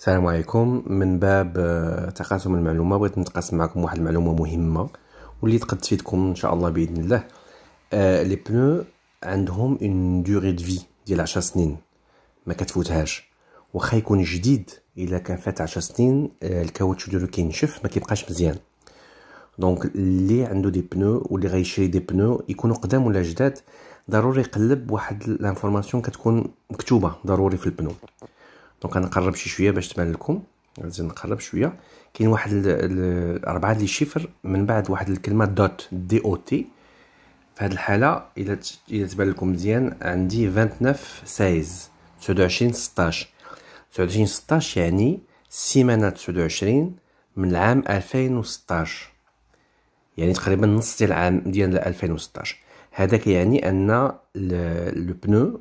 السلام عليكم من باب آه، تقاسم المعلومه بغيت نتقاسم معكم واحد المعلومه مهمه واللي تقد تفيدكم ان شاء الله باذن الله آه، لي بنو عندهم اون دوري دو في ديال 10 سنين ما كتفوتهاش واخا يكون جديد الا كان فات 10 سنين آه، الكاوتش الكاوتشو ديالو كينشف ما كيبقاش مزيان دونك اللي عنده دي بنو واللي غيشري دي بنو يكونوا قدام ولا جداد ضروري يقلب واحد لانفورماسيون كتكون مكتوبه ضروري في البنو دونك غنقرب شي شويه باش تبان لكم غنزيد نقرب شويه كاين واحد الاربعه لي شيفر من بعد واحد الكلمه دوت دي او تي في هذه الحاله الا الا تبان لكم مزيان عندي 29 16 29 16 29 16 يعني سيمانه 29 من العام 2016 يعني تقريبا نص ديال العام ديال 2016 هذا كيعني ان لو بنو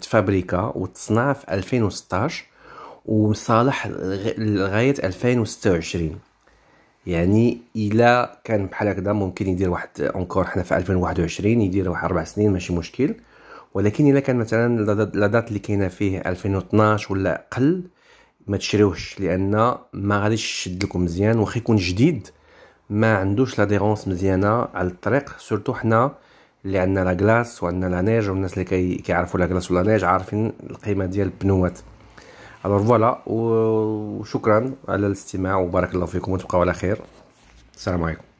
تفابريكا وتصنع في 2016 وصالح لغايه 2026 يعني الا كان بحال هكذا ممكن يدير واحد اونكور حنا في 2021 يدير واحد اربع سنين ماشي مشكل ولكن الا كان مثلا لا دات اللي كاينه فيه 2012 ولا اقل ما تشريوهش لان ما غاديش يشد لكم مزيان واخا يكون جديد ما عندوش لاديرونس مزيانه على الطريق سورتو حنا اللي عندنا لا كلاص وعندنا لا نيج والناس اللي كي كيعرفوا لا كلاص ولا نيج عارفين القيمه ديال البنوات الوغ فوالا وشكرا على الاستماع وبارك الله فيكم وتبقاو على خير السلام عليكم